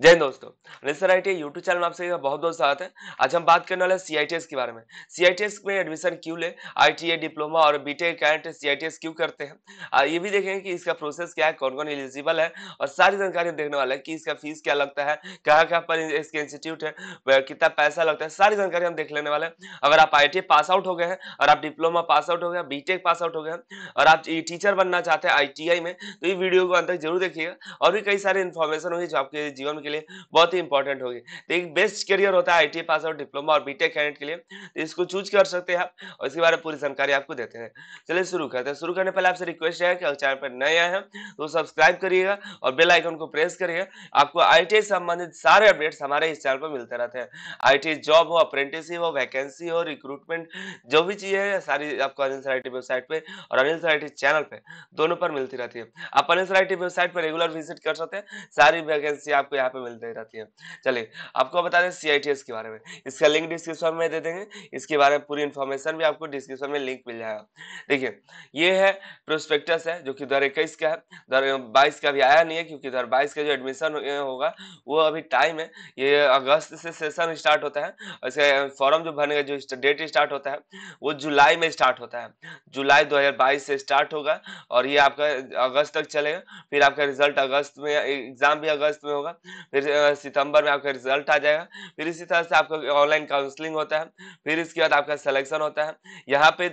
जय दोस्तों sir I T YouTube channel में आप सभी का बहुत बहुत स्वागत है आज हम बात करने वाले सी आई टी एस के बारे में सी आई में एडमिशन क्यों ले आई टी डिप्लोमा और बी टेक कैंट सी आई क्यों करते हैं ये भी देखेंगे कि इसका प्रोसेस क्या है कौन कौन एलिजिबल है और सारी जानकारी देखने वाले हैं कि इसका फीस क्या लगता है कहाँ कहाँ पर इसके इंस्टीट्यूट है कितना पैसा लगता है सारी जानकारी हम देख लेने वाले हैं अगर आप आई टी पास आउट हो गए हैं और आप डिप्लोमा पास आउट हो गए बी टेक पास आउट हो गए और आप टीचर बनना चाहते हैं आई टी आई में तो ये वीडियो को अंतर जरूर देखिएगा और भी कई सारी इन्फॉर्मेशन होगी जो आपके जीवन के लिए बहुत ही इंपॉर्टेंट होगी तो एक बेस्ट करियर होता है I T pass out diploma और बीटेक कैंडिडेट के लिए तो इसको चूज कर सकते हैं आप और इसके बारे में पूरी जानकारी आपको देते हैं चलिए शुरू करते हैं शुरू करने पहले आपसे रिक्वेस्ट है कि अगर चैनल पर नए आए हैं तो सब्सक्राइब करिएगा और बेल आइकन को प्रेस करिएगा आपको आई संबंधित सारे अपडेट्स हमारे इस चैनल पर मिलते रहते हैं आई जॉब हो अप्रेंटिसशिप हो वैकेंसी हो रिक्रूटमेंट जो भी चीज है सारी आपको अनिल सराइटी वेबसाइट पर और अनिल सराइटी चैनल पर दोनों पर मिलती रहती है आप अनिल सराइटी वेबसाइट पर रेगुलर विजिट कर सकते हैं सारी वैकेंसी आपको यहाँ पे मिलते रहती है चलिए आपको बता दें सी के बारे में इसका लिंक डिस्क्रिप्शन में दे देंगे इसके बारे में पूरी इन्फॉर्मेशन भी आपको डिस्क्रिप्शन में लिंक मिल जाएगा देखिए ये है प्रोस्पेक्टस है जो कि दो का है दो का भी आया नहीं है क्योंकि दो का जो एडमिशन होगा वो अभी टाइम है ये अगस्त से सेशन स्टार्ट होता है और इसका फॉर्म जो भरने का जो डेट स्टार्ट होता है वो जुलाई में स्टार्ट होता है जुलाई दो से स्टार्ट होगा और ये आपका अगस्त तक चलेगा फिर आपका रिजल्ट अगस्त में एग्जाम भी अगस्त में होगा फिर सितंबर में आपका रिजल्ट आ जाएगा फिर इसी तरह से आपका ऑनलाइन काउंसलिंग होता है फिर इसके बाद आपका सिलेक्शन होता है यहाँ पे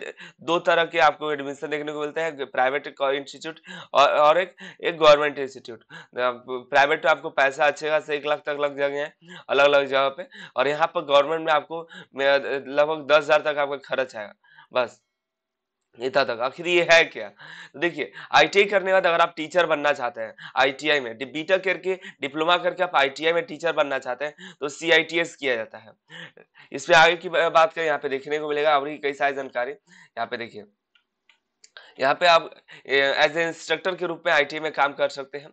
दो तरह के आपको एडमिशन देखने को मिलते हैं प्राइवेट इंस्टीट्यूट और, और एक एक गवर्नमेंट इंस्टीट्यूट प्राइवेट में आपको पैसा अच्छे खास एक लाख तक लग जाएंगे अलग अलग जगह पे और यहाँ पर गवर्नमेंट में आपको लगभग दस हजार तक आपका खर्च आएगा बस नेता तक आखिर ये है क्या देखिए आईटीआई करने के बाद अगर आप टीचर बनना चाहते हैं आईटीआई में बीटेक करके डिप्लोमा करके आप आईटीआई में टीचर बनना चाहते हैं तो सीआईटीएस किया जाता है इस पे आगे की बात करें यहाँ पे देखने को मिलेगा और कई सारी जानकारी यहाँ पे देखिए यहाँ पे आप एज ए इंस्ट्रक्टर के रूप में आई में काम कर सकते हैं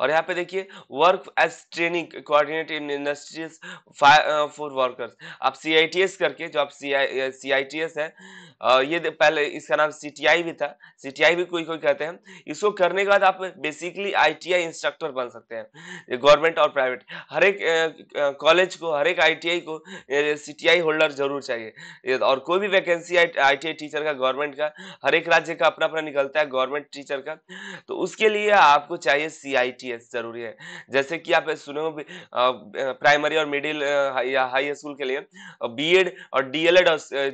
और यहाँ पे देखिए work age training coordinate in industries for workers आप सी करके जो आप सी आई है ये पहले इसका नाम सी भी था सी भी कोई कोई कहते हैं इसको करने के बाद आप बेसिकली आई इंस्ट्रक्टर बन सकते हैं गवर्नमेंट और प्राइवेट हर एक कॉलेज uh, uh, को हर एक आई को सी होल्डर जरूर चाहिए और कोई भी वैकेंसी आई टीचर का गवर्नमेंट का हर एक राज्य का अपना अपना निकलता है गवर्नमेंट टीचर का तो उसके लिए आपको चाहिए सी आईटीएस जरूरी है जैसे कि आप सुने हो प्राइमरी और मिडिल या हाई स्कूल के लिए बीएड और डीएलएड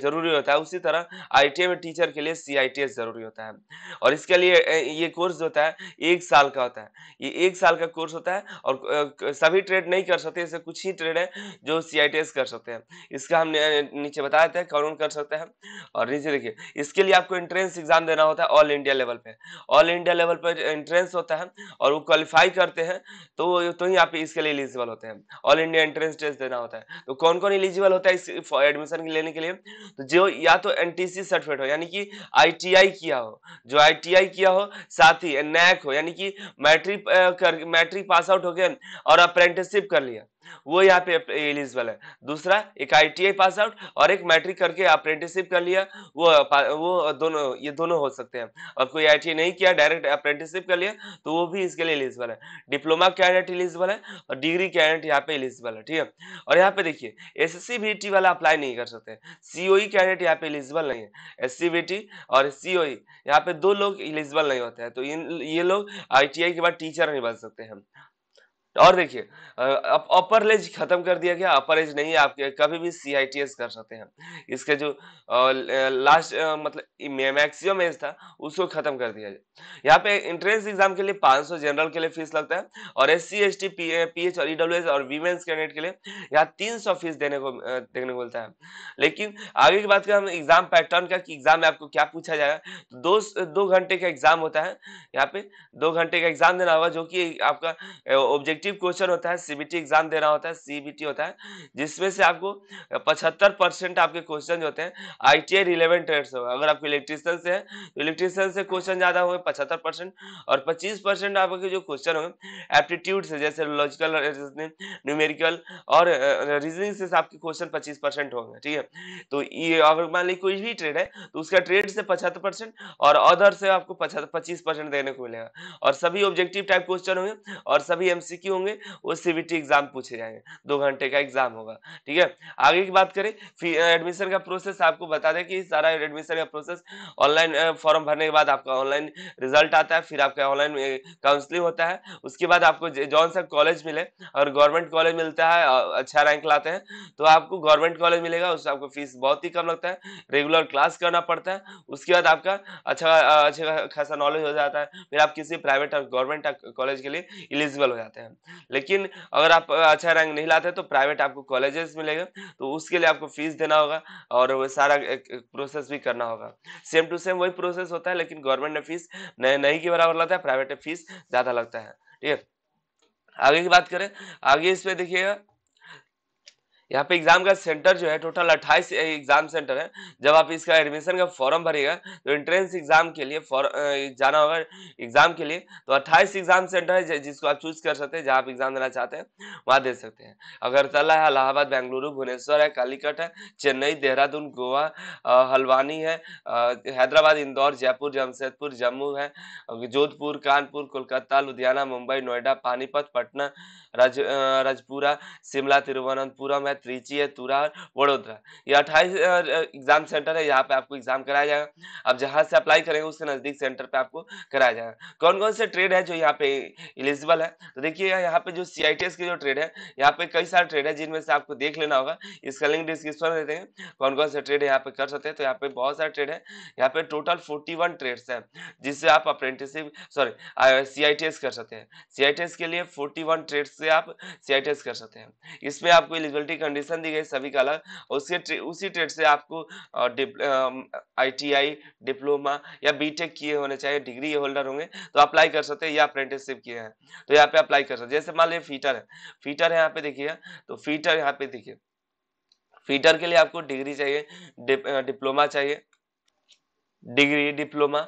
जरूरी होता है उसी तरह आईटीआई में टीचर के लिए सीआईटीएस जरूरी होता है और इसके लिए ये कोर्स होता है एक साल का होता है ये एक साल का कोर्स होता है और सभी ट्रेड नहीं कर सकते ऐसे कुछ ही ट्रेड है जो सी कर सकते हैं इसका हमने नीचे बताया था कौन कर सकते हैं और नीचे देखिए इसके लिए आपको एंट्रेंस एग्जाम देना होता है ऑल इंडिया लेवल पे ऑल इंडिया लेवल पर एंट्रेंस होता है और वो क्वालिफाई क्वालिफाई करते हैं तो तो ही आप इसके लिए एलिजिबल होते हैं ऑल इंडिया एंट्रेंस टेस्ट देना होता है तो कौन कौन एलिजिबल होता है इस एडमिशन लेने के लिए तो जो या तो एन सर्टिफिकेट हो यानी कि आईटीआई किया हो जो आईटीआई किया हो साथ ही नैक हो यानी कि मैट्रिक मैट्रिक पास आउट हो गया और अप्रेंटिसशिप कर लिया वो यहाँ पे एलिजिबल है दूसरा एक आईटीआई पास आउट और एक मैट्रिक करके अप्रेंटिसशिप कर लिया वो वो दोनों ये दोनों हो सकते हैं और कोई आईटीआई नहीं किया डायरेक्ट अप्रेंटिसशिप कर लिया तो वो भी इसके लिए एलिजिबल है डिप्लोमा कैंडिडेट एलिजिबल है और डिग्री कैंडिडेट यहाँ पे एलिजिबल है ठीक है और यहाँ पे देखिए एस एस वाला अप्लाई नहीं कर सकते सीओई कैंडिडेट e यहाँ पे एलिजिबल नहीं है एस सी और सीओई e, यहाँ पे दो लोग एलिजिबल नहीं होते हैं तो इन ये लोग आई के बाद टीचर नहीं बन सकते हैं और देखिए अपर लेज खत्म कर दिया गया अपर एज नहीं आपके कभी भी सी कर सकते हैं इसके जो लास्ट मतलब मैक्सिमम एज था उसको खत्म कर दिया गया यहाँ पे एंट्रेंस एग्जाम के लिए 500 जनरल के लिए फीस लगता है और S C S T P H और ईडब्ल्यू e और वीमेंस कैंडिडेट के लिए यहाँ तीन फीस देने को देखने को मिलता है लेकिन आगे की बात करें हम एग्जाम पैटर्न का एग्जाम में आपको क्या पूछा जाएगा तो दो दो घंटे का एग्जाम होता है यहाँ पे दो घंटे का एग्जाम देना होगा जो कि आपका ऑब्जेक्टिव ऑब्जेक्टिव क्वेश्चन होता है सीबीटी एग्जाम देना होता है सीबीटी होता है जिसमें से आपको पचहत्तर परसेंट आपके क्वेश्चन होते हैं I T I relevant trade से अगर आपको इलेक्ट्रिशियन से है तो इलेक्ट्रिशियन से क्वेश्चन ज्यादा हुए पचहत्तर परसेंट और पच्चीस परसेंट आपके जो क्वेश्चन होंगे एप्टीट्यूड से जैसे लॉजिकल न्यूमेरिकल और रीजनिंग से आपके क्वेश्चन पच्चीस परसेंट होंगे ठीक है तो ये अगर मान ली कोई भी ट्रेड है तो उसका ट्रेड से पचहत्तर परसेंट और अदर से आपको पच्चीस परसेंट देने को मिलेगा और सभी ऑब्जेक्टिव टाइप क्वेश्चन होंगे और सभी एमसीक्यू होंगे वो सीबीटी एग्जाम पूछे जाएंगे दो घंटे का एग्जाम होगा ठीक है आगे की बात करें एडमिशन का प्रोसेस आपको बता दें कि सारा एडमिशन का प्रोसेस ऑनलाइन फॉर्म भरने के बाद आपका ऑनलाइन रिजल्ट आता है फिर आपका ऑनलाइन काउंसलिंग होता है उसके बाद आपको जौन सा कॉलेज मिले और गवर्नमेंट कॉलेज मिलता है अच्छा रैंक लाते हैं तो आपको गवर्नमेंट कॉलेज मिलेगा उससे आपको फीस बहुत ही कम लगता है रेगुलर क्लास करना पड़ता है उसके बाद आपका अच्छा अच्छा खासा नॉलेज हो जाता है फिर आप किसी प्राइवेट और गवर्नमेंट कॉलेज के लिए एलिजिबल हो जाते हैं लेकिन अगर आप अच्छा रैंक नहीं लाते तो प्राइवेट आपको कॉलेजेस मिलेंगे तो उसके लिए आपको फीस देना होगा और वो सारा प्रोसेस भी करना होगा सेम टू सेम वही प्रोसेस होता है लेकिन गवर्नमेंट में फीस नहीं के बराबर लगता है प्राइवेट में फीस ज़्यादा लगता है ठीक है आगे की बात करें आगे इस पर देखिएगा यहाँ पे एग्जाम का सेंटर जो है टोटल 28 एग्जाम सेंटर है जब आप इसका एडमिशन का फॉर्म भरेगा तो एंट्रेंस एग्जाम के लिए जाना होगा एग्जाम के लिए तो 28 एग्जाम सेंटर है जिसको आप चूज कर सकते हैं जहाँ आप एग्जाम देना चाहते हैं वहाँ दे सकते हैं अगरतला है इलाहाबाद बेंगलुरु भुवनेश्वर है कालीकट है चेन्नई देहरादून गोवा हल्वानी है हैदराबाद इंदौर जयपुर जमशेदपुर जम्मू है जोधपुर कानपुर कोलकाता लुधियाना मुंबई नोएडा पानीपत पटना राजपुरा शिमला तिरुवनंतपुरम है है त्रिची है तुरा और वडोदरा ये अट्ठाईस एग्जाम सेंटर है यहाँ पे आपको एग्जाम कराया जाएगा अब जहाँ से अप्लाई करेंगे उससे नजदीक सेंटर पे आपको कराया जाएगा कौन कौन से ट्रेड है जो यहाँ पे एलिजिबल है तो देखिए यहाँ पे जो सी की जो ट्रेड है यहाँ पे कई सारे ट्रेड है जिनमें से आपको देख लेना होगा इसका लिंक डिस्क्रिप्शन में देते हैं कौन कौन से ट्रेड यहाँ पे कर सकते हैं तो यहाँ पे बहुत सारे ट्रेड है यहाँ पे टोटल फोर्टी वन ट्रेड्स है जिससे आप अप्रेंटिसिप सॉरी सी कर सकते हैं सी के लिए फोर्टी ट्रेड से आप सी कर सकते हैं इसमें आपको एलिजिबिलिटी कंडीशन दी गई सभी का अलग उसके ट्रे, उसी ट्रेड से आपको आईटीआई डिप, डिप्लोमा या बीटेक किए होने चाहिए डिग्री होल्डर होंगे तो अप्लाई कर सकते हैं या अप्रेंटिसशिप किए हैं तो यहाँ पे अप्लाई कर सकते जैसे मान लीजिए फीटर है फीटर है यहाँ पे देखिए तो फीटर यहाँ पे देखिए फीटर के लिए आपको डिग्री चाहिए डिप, डिप्लोमा चाहिए डिग्री डिप्लोमा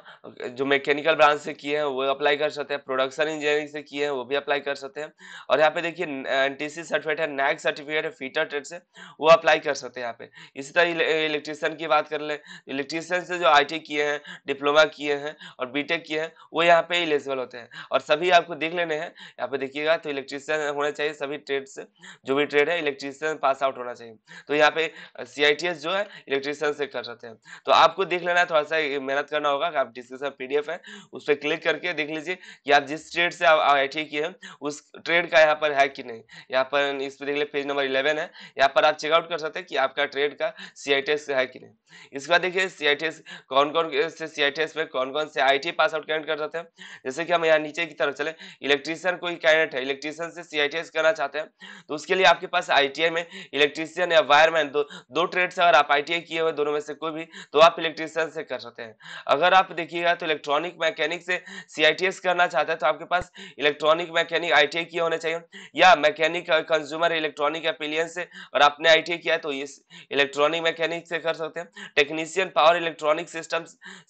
जो मैकेनिकल ब्रांच से किए हैं वो अप्लाई कर सकते हैं प्रोडक्शन इंजीनियरिंग से किए हैं वो भी अप्लाई कर सकते हैं और यहाँ पे देखिए एन टी सी सर्टिफिकेट है नैक सर्टिफिकेट है फीटर ट्रेड से वो अप्लाई कर सकते हैं यहाँ पे इसी तरह इलेक्ट्रिशियन की बात कर ले इलेक्ट्रिशियन से जो आई टी किए हैं डिप्लोमा किए हैं और बी टेक किए हैं वो यहाँ पे एलिजिबल होते हैं और सभी आपको देख लेने हैं यहाँ पे देखिएगा तो इलेक्ट्रिशियन होना चाहिए सभी ट्रेड से जो भी ट्रेड है इलेक्ट्रिशियन पास आउट होना चाहिए तो यहाँ पे सी आई टी एस जो है इलेक्ट्रिशियन से कर सकते हैं तो आपको देख लेना है थोड़ा सा ज्यादा मेहनत करना होगा आप जिसके डिस्क्रिप्शन पीडीएफ है उस पर क्लिक करके देख लीजिए कि आप जिस ट्रेड से आप आई किए हैं उस ट्रेड का यहाँ पर है कि नहीं यहाँ पर इस पर देख लीजिए पेज नंबर इलेवन है यहाँ पर आप चेकआउट कर सकते हैं कि आपका ट्रेड का सी है कि नहीं इसके बाद देखिए सी कौन कौन से सी में कौन कौन से आई पास आउट कैंड कर सकते हैं जैसे कि हम यहाँ नीचे की तरफ चले इलेक्ट्रीशियन कोई कैंडिडेट है इलेक्ट्रीशियन से सी करना चाहते हैं तो उसके लिए आपके पास आई में इलेक्ट्रीशियन या वायरमैन दो, दो ट्रेड से अगर आप आई किए हुए दोनों में से कोई भी तो आप इलेक्ट्रीशियन से कर सकते होते हैं अगर आप देखिएगा तो इलेक्ट्रॉनिक मैकेनिक से सी करना चाहते हैं तो आपके पास इलेक्ट्रॉनिक मैकेनिक आईटीआई किया होना चाहिए या मैकेनिक कंज्यूमर इलेक्ट्रॉनिक अपीलियंस से और आपने आईटीआई किया है तो ये इलेक्ट्रॉनिक मैकेनिक से कर सकते हैं टेक्नीशियन पावर इलेक्ट्रॉनिक सिस्टम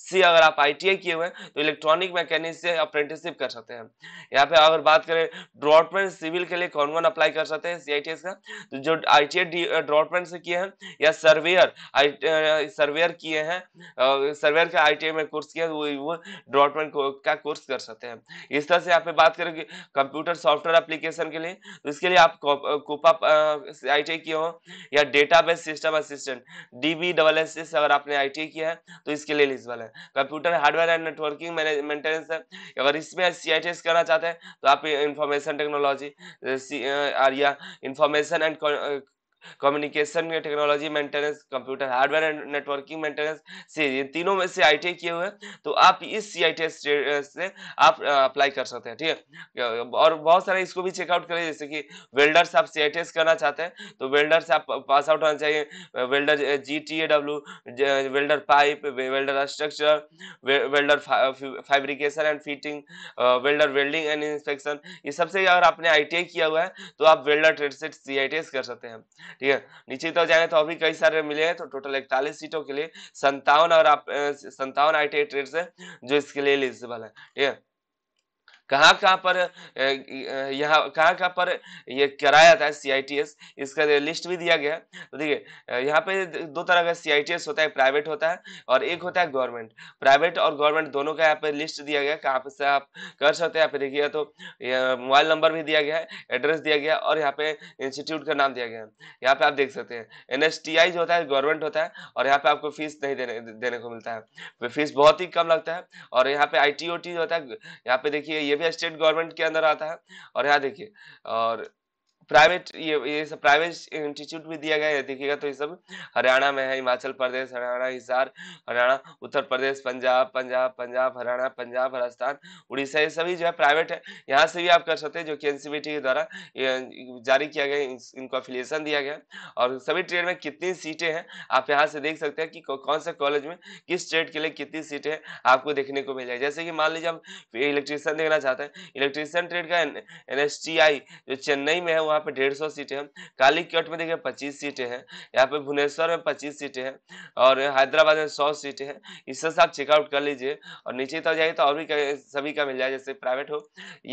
से अगर आप आई किए हुए हैं तो इलेक्ट्रॉनिक मैकेनिक से अप्रेंटिसिप कर सकते हैं यहाँ पे अगर बात करें ड्रॉटमेंट सिविल के लिए कौन कौन अप्लाई कर सकते हैं सी का तो जो आई आईटीआई ड्रॉटमेंट से किए हैं या सर्वेयर आई सर्वेयर किए हैं सर्वेयर का आई में कोर्स किया तो वो वो डॉटमेंट का कोर्स कर सकते हैं इस तरह से आप बात करें कंप्यूटर सॉफ्टवेयर एप्लीकेशन के लिए तो इसके लिए आप कोपा आई टी किए हो या data system assistant D B double अगर आपने आई टी किया है तो इसके लिए एलिजिबल है computer hardware and networking maintenance है अगर इसमें सी आई करना चाहते हैं तो आप इंफॉर्मेशन टेक्नोलॉजी या इंफॉर्मेशन एंड कम्युनिकेशन में technology maintenance computer hardware and networking maintenance से इन तीनों में से आई किए हुए हैं तो आप इस सी से आप अप्लाई कर सकते हैं ठीक है और बहुत सारे इसको भी चेकआउट करें जैसे कि वेल्डर्स आप सी करना चाहते हैं तो वेल्डर से आप पास आउट होना चाहिए welder G T welder pipe welder structure welder fabrication and fitting welder welding and inspection ये सबसे अगर आपने आई किया हुआ है तो आप वेल्डर ट्रेड से सी कर सकते हैं ठीक है नीचे तो जाएंगे तो अभी कई सारे मिले हैं तो टोटल इकतालीस सीटों के लिए संतावन और आप संतावन आई टी ट्रेड से जो इसके लिए एलिजिबल है ठीक है कहाँ कहाँ पर यहाँ कहाँ कहाँ पर ये कराया जाता है सीआईटीएस इसका लिस्ट भी दिया गया है तो देखिए यहाँ पे दो तरह का सीआईटीएस होता है प्राइवेट होता है और एक होता है गवर्नमेंट प्राइवेट और गवर्नमेंट दोनों का यहाँ पे लिस्ट दिया गया है कहाँ से आप कर सकते हैं यहाँ पे देखिए तो मोबाइल नंबर भी दिया गया है एड्रेस दिया गया और यहाँ पे इंस्टीट्यूट का नाम दिया गया है यहाँ पे आप देख सकते हैं एन जो होता है गवर्नमेंट होता है और यहाँ पे आपको फीस नहीं देने देने को मिलता है फीस बहुत ही कम लगता है और यहाँ पे आई जो होता है यहाँ पे देखिए ये भी स्टेट गवर्नमेंट के अंदर आता है और यहाँ देखिए और प्राइवेट ये ये सब प्राइवेट इंस्टीट्यूट भी दिया गया है देखिएगा तो ये सब हरियाणा में है हिमाचल प्रदेश हरियाणा हिसार हरियाणा उत्तर प्रदेश पंजाब पंजाब पंजाब हरियाणा पंजाब राजस्थान उड़ीसा ये सभी जो है प्राइवेट है यहाँ से भी आप कर सकते हैं जो कि एनसीबीटी के द्वारा जारी किया गया इनको अफिलियेशन दिया गया और सभी ट्रेड में कितनी सीटें हैं आप यहाँ से देख सकते हैं कि कौन सा कॉलेज में किस ट्रेड के लिए कितनी सीटें हैं आपको देखने को मिल जाएगी जैसे कि मान लीजिए हम इलेक्ट्रीशियन देखना चाहते हैं इलेक्ट्रीशियन ट्रेड का एन जो चेन्नई में है वहाँ वहाँ पे डेढ़ सौ सीटें हैं काली कालीकट में देखिए पच्चीस सीटें हैं यहाँ पे भुवनेश्वर में पच्चीस सीटें हैं और हैदराबाद में सौ सीटें हैं इससे आप चेकआउट कर लीजिए और नीचे तो जाइए तो और भी सभी का मिल जाए जैसे प्राइवेट हो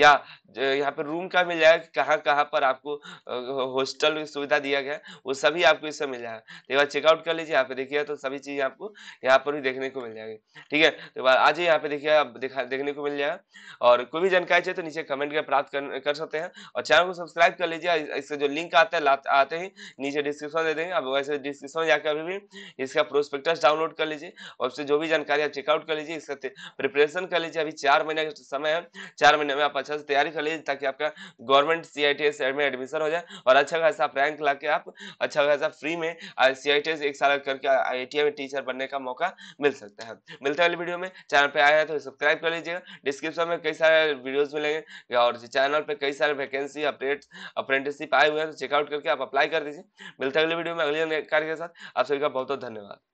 या यहाँ पर रूम का मिल जाएगा कहाँ कहाँ पर आपको हॉस्टल सुविधा दिया गया वो सभी आपको इससे मिल जाएगा तो एक बार चेकआउट कर लीजिए यहाँ पे देखिए तो सभी चीज़ आपको यहाँ पर भी देखने को मिल जाएगी ठीक है तो आज ही यहाँ पे देखिए आप देखने को मिल जाएगा और कोई भी जानकारी चाहिए तो नीचे कमेंट कर प्राप्त कर सकते हैं और चैनल को सब्सक्राइब कर लीजिए है इसका जो लिंक आता है आते ही नीचे डिस्क्रिप्शन दे देंगे आप वैसे डिस्क्रिप्शन में जाकर अभी भी इसका प्रोस्पेक्टस डाउनलोड कर लीजिए और उससे जो भी जानकारी आप चेकआउट कर लीजिए इसका प्रिपरेशन कर लीजिए अभी चार महीने का समय है चार महीने में आप अच्छा से तैयारी कर लीजिए ताकि आपका गवर्नमेंट सी आई में एडमिशन हो जाए और अच्छा खासा रैंक ला आप अच्छा खासा फ्री में सी आई एक साल करके आई में टीचर बनने का मौका मिल सकता है मिलते हैं वीडियो में चैनल पर आया है तो सब्सक्राइब कर लीजिएगा डिस्क्रिप्शन में कई सारे वीडियोज मिलेंगे और चैनल पर कई सारे वैकेंसी अपडेट अपडेट अप्रेंटिसशिप आए हुए हैं तो चेकआउट करके आप अप्लाई कर दीजिए मिलते हैं अगले वीडियो में अगले कार्य के साथ आप सभी का बहुत बहुत धन्यवाद